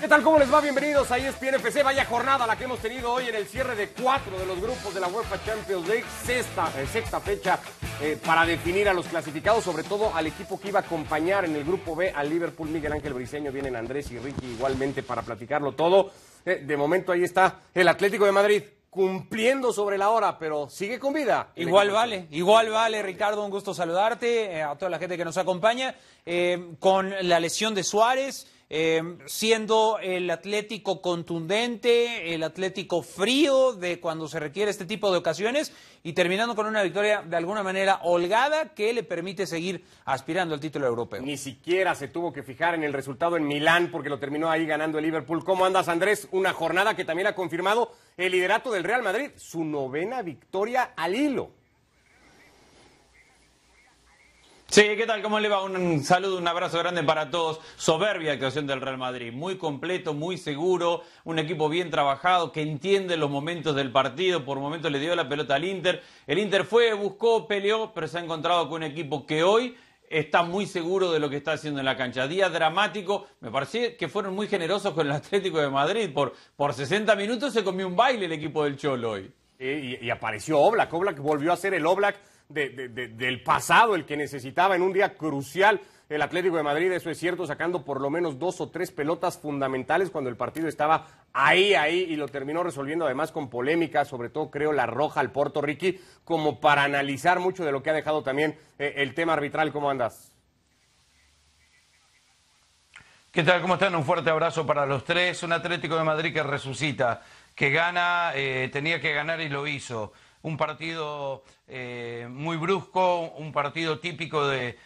¿Qué tal? ¿Cómo les va? Bienvenidos a ESPN FC. Vaya jornada la que hemos tenido hoy en el cierre de cuatro de los grupos de la UEFA Champions League. Sexta, eh, sexta fecha eh, para definir a los clasificados, sobre todo al equipo que iba a acompañar en el grupo B al Liverpool. Miguel Ángel Briseño, vienen Andrés y Ricky igualmente para platicarlo todo. Eh, de momento ahí está el Atlético de Madrid cumpliendo sobre la hora, pero sigue con vida. Igual vale, igual vale, Ricardo, un gusto saludarte, a toda la gente que nos acompaña, con la lesión de Suárez. Em, siendo el Atlético contundente, el Atlético frío de cuando se requiere este tipo de ocasiones y terminando con una victoria de alguna manera holgada que le permite seguir aspirando al título europeo. Ni siquiera se tuvo que fijar en el resultado en Milán porque lo terminó ahí ganando el Liverpool. ¿Cómo andas Andrés? Una jornada que también ha confirmado el liderato del Real Madrid, su novena victoria al hilo. Sí, ¿qué tal? ¿Cómo le va? Un saludo, un abrazo grande para todos. Soberbia actuación del Real Madrid. Muy completo, muy seguro. Un equipo bien trabajado que entiende los momentos del partido. Por momentos le dio la pelota al Inter. El Inter fue, buscó, peleó, pero se ha encontrado con un equipo que hoy está muy seguro de lo que está haciendo en la cancha. Día dramático, me parece que fueron muy generosos con el Atlético de Madrid. Por, por 60 minutos se comió un baile el equipo del Cholo hoy. Y, y apareció Oblak, Oblak volvió a ser el Oblak del pasado, el que necesitaba en un día crucial el Atlético de Madrid, eso es cierto, sacando por lo menos dos o tres pelotas fundamentales cuando el partido estaba ahí, ahí, y lo terminó resolviendo además con polémica, sobre todo creo la roja al Porto Ricky, como para analizar mucho de lo que ha dejado también eh, el tema arbitral. ¿Cómo andas? ¿Qué tal? ¿Cómo están? Un fuerte abrazo para los tres. Un Atlético de Madrid que resucita, que gana, eh, tenía que ganar y lo hizo un partido eh, muy brusco, un partido típico de,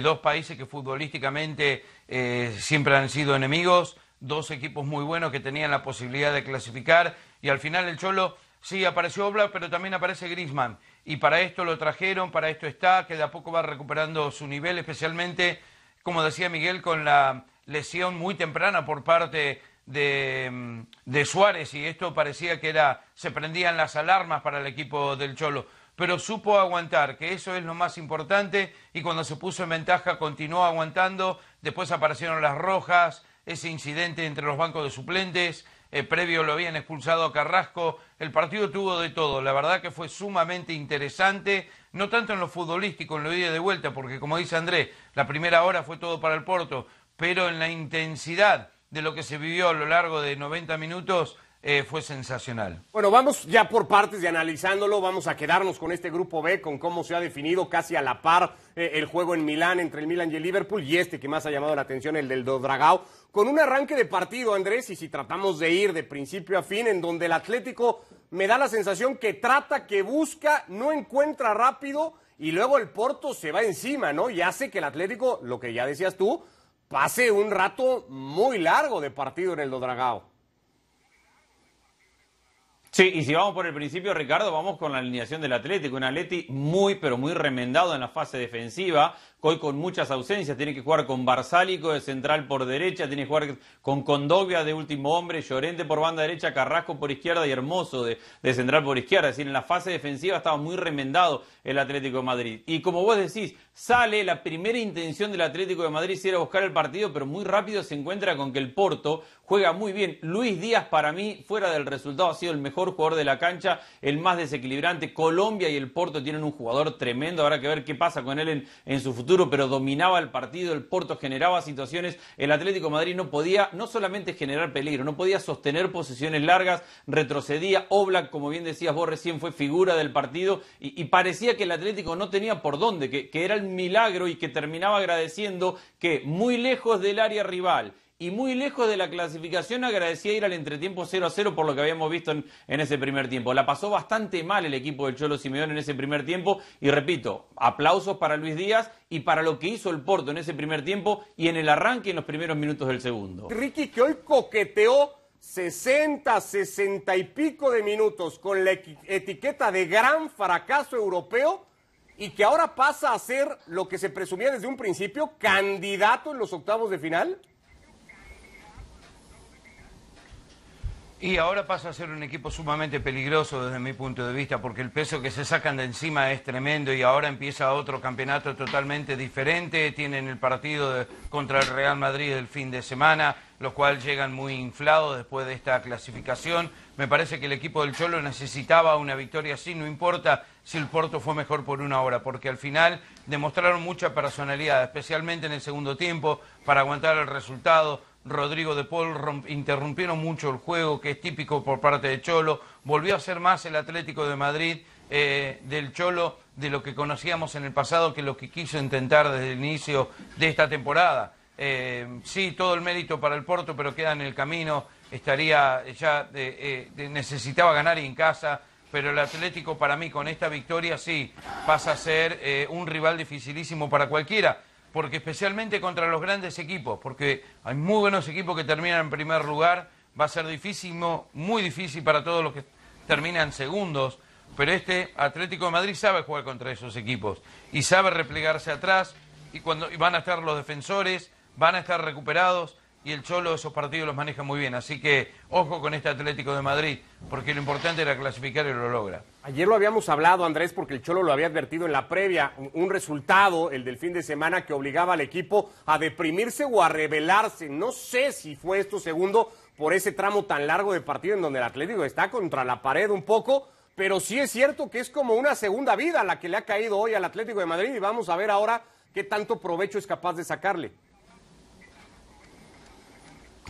dos países que futbolísticamente eh, siempre han sido enemigos, dos equipos muy buenos que tenían la posibilidad de clasificar y al final el Cholo, sí, apareció obla pero también aparece Griezmann y para esto lo trajeron, para esto está, que de a poco va recuperando su nivel, especialmente, como decía Miguel, con la lesión muy temprana por parte de, Suárez y esto parecía que era se prendían las alarmas para el equipo del Cholo, pero supo aguantar, que eso es lo más importante y cuando se puso en ventaja continuó aguantando, después aparecieron las rojas, ese incidente entre los bancos de suplentes, eh, previo lo habían expulsado a Carrasco, el partido tuvo de todo, la verdad que fue sumamente interesante, no tanto en lo futbolístico, en lo ida de vuelta, porque como dice Andrés, la primera hora fue todo para el Porto, pero en la intensidad de lo que se vivió a lo largo de 90 minutos eh, fue sensacional. Bueno, vamos ya por partes y analizándolo, vamos a quedarnos con este grupo B, con cómo se ha definido casi a la par eh, el juego en Milán entre el Milan y el Liverpool y este que más ha llamado la atención, el del Dodragao, con un arranque de partido, Andrés, y si tratamos de ir de principio a fin, en donde el Atlético me da la sensación que trata, que busca, no encuentra rápido y luego el Porto se va encima, ¿no? Y hace que el Atlético, lo que ya decías tú, pase un rato muy largo de partido en el Dodragao. Sí, y si vamos por el principio, Ricardo, vamos con la alineación del Atlético. Un Atleti muy, pero muy remendado en la fase defensiva, hoy con muchas ausencias. Tiene que jugar con Barzálico de central por derecha, tiene que jugar con Condovia de último hombre, Llorente por banda derecha, Carrasco por izquierda y Hermoso de, central por izquierda. Es decir, en la fase defensiva estaba muy remendado el Atlético de Madrid. Y como vos decís, sale la primera intención del Atlético de Madrid si era buscar el partido, pero muy rápido se encuentra con que el Porto juega muy bien. Luis Díaz, para mí, fuera del resultado, ha sido el mejor jugador de la cancha, el más desequilibrante. Colombia y el Porto tienen un jugador tremendo, habrá que ver qué pasa con él en, su futuro, pero dominaba el partido, el Porto generaba situaciones, el Atlético Madrid no podía no solamente generar peligro, no podía sostener posiciones largas, retrocedía, Oblak, como bien decías vos recién, fue figura del partido y, parecía que el Atlético no tenía por dónde, que era el milagro y que terminaba agradeciendo que muy lejos del área rival y muy lejos de la clasificación agradecía ir al entretiempo 0 a 0 por lo que habíamos visto en, ese primer tiempo. La pasó bastante mal el equipo del Cholo Simeón en ese primer tiempo y repito, aplausos para Luis Díaz y para lo que hizo el Porto en ese primer tiempo y en el arranque en los primeros minutos del segundo. Ricky que hoy coqueteó 60, 60 y pico de minutos con la etiqueta de gran fracaso europeo y que ahora pasa a ser lo que se presumía desde un principio, candidato en los octavos de final. Y ahora pasa a ser un equipo sumamente peligroso desde mi punto de vista, porque el peso que se sacan de encima es tremendo y ahora empieza otro campeonato totalmente diferente. Tienen el partido contra el Real Madrid el fin de semana, los cuales llegan muy inflados después de esta clasificación. Me parece que el equipo del Cholo necesitaba una victoria así, no importa si el Porto fue mejor por una hora, porque al final demostraron mucha personalidad, especialmente en el segundo tiempo, para aguantar el resultado Rodrigo de Paul interrumpieron mucho el juego, que es típico por parte de Cholo. Volvió a ser más el Atlético de Madrid eh, del Cholo de lo que conocíamos en el pasado, que lo que quiso intentar desde el inicio de esta temporada. Eh, sí, todo el mérito para el Porto, pero queda en el camino. Estaría eh, ya necesitaba ganar en casa, pero el Atlético para mí con esta victoria sí pasa a ser un rival dificilísimo para cualquiera porque especialmente contra los grandes equipos, porque hay muy buenos equipos que terminan en primer lugar, va a ser difícil, muy difícil para todos los que terminan segundos, pero este Atlético de Madrid sabe jugar contra esos equipos y sabe replegarse atrás y cuando van a estar los defensores, van a estar recuperados, y el Cholo esos partidos los maneja muy bien. Así que ojo con este Atlético de Madrid, porque lo importante era clasificar y lo logra. Ayer lo habíamos hablado, Andrés, porque el Cholo lo había advertido en la previa, un resultado, el del fin de semana, que obligaba al equipo a deprimirse o a rebelarse. No sé si fue esto segundo por ese tramo tan largo de partido en donde el Atlético está contra la pared un poco. Pero sí es cierto que es como una segunda vida la que le ha caído hoy al Atlético de Madrid y vamos a ver ahora qué tanto provecho es capaz de sacarle.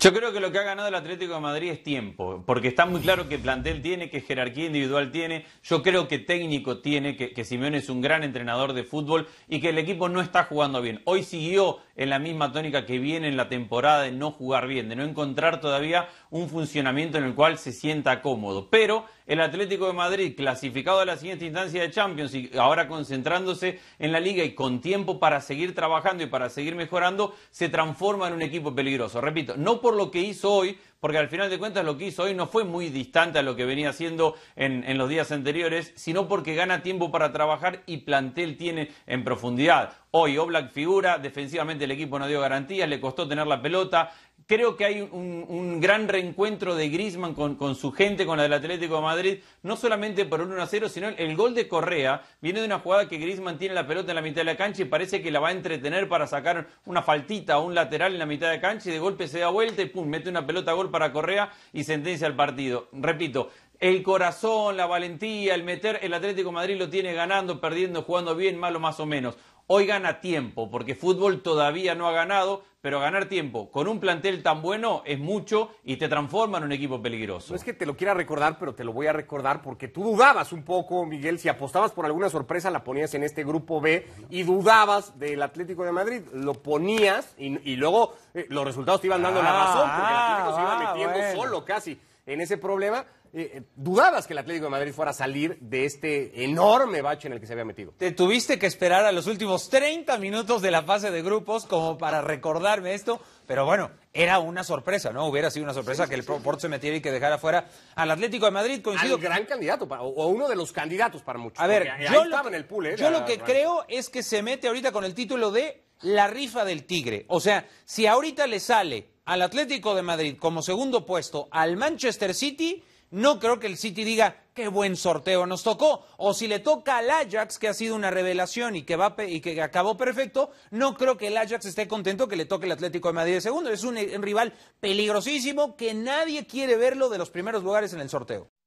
Yo creo que lo que ha ganado el Atlético de Madrid es tiempo, porque está muy claro que plantel tiene, que jerarquía individual tiene, yo creo que técnico tiene, que, Simeón Simeone es un gran entrenador de fútbol y que el equipo no está jugando bien. Hoy siguió en la misma tónica que viene en la temporada de no jugar bien, de no encontrar todavía un funcionamiento en el cual se sienta cómodo. Pero el Atlético de Madrid, clasificado a la siguiente instancia de Champions y ahora concentrándose en la liga y con tiempo para seguir trabajando y para seguir mejorando, se transforma en un equipo peligroso. Repito, no por lo que hizo hoy, porque al final de cuentas lo que hizo hoy no fue muy distante a lo que venía haciendo en, en, los días anteriores, sino porque gana tiempo para trabajar y plantel tiene en profundidad. Hoy Oblak figura, defensivamente el equipo no dio garantías, le costó tener la pelota. Creo que hay un, gran reencuentro de Grisman con, su gente, con la del Atlético de Madrid, no solamente por un 1 0, sino el, gol de Correa viene de una jugada que Grisman tiene la pelota en la mitad de la cancha y parece que la va a entretener para sacar una faltita o un lateral en la mitad de la cancha y de golpe se da vuelta y pum, mete una pelota a gol para Correa y sentencia el partido. Repito, el corazón, la valentía, el meter, el Atlético de Madrid lo tiene ganando, perdiendo, jugando bien, malo más o menos hoy gana tiempo, porque fútbol todavía no ha ganado, pero ganar tiempo con un plantel tan bueno es mucho y te transforma en un equipo peligroso. es que te lo quiera recordar, pero te lo voy a recordar porque tú dudabas un poco, Miguel, si apostabas por alguna sorpresa la ponías en este grupo B y dudabas del Atlético de Madrid, lo ponías y, luego eh, los resultados te iban dando la ah, razón porque el Atlético se iba ah, metiendo solo casi en ese problema, eh, eh, dudabas que el Atlético de Madrid fuera a salir de este enorme bache en el que se había metido. Te tuviste que esperar a los últimos 30 minutos de la fase de grupos como para recordarme esto, pero bueno, era una sorpresa, ¿no? Hubiera sido una sorpresa que el Porto se metiera y que dejara fuera al Atlético de Madrid. Coincido. Al gran candidato, o uno de los candidatos para muchos. A ver, yo lo, que, el pool, ¿eh? yo lo que creo es que se mete ahorita con el título de la rifa del tigre. O sea, si ahorita le sale al Atlético de Madrid como segundo puesto al Manchester City, no creo que el City diga qué buen sorteo nos tocó. O si le toca al Ajax, que ha sido una revelación y que, va, y que acabó perfecto, no creo que el Ajax esté contento que le toque el Atlético de Madrid de segundo. Es un rival peligrosísimo que nadie quiere verlo de los primeros lugares en el sorteo.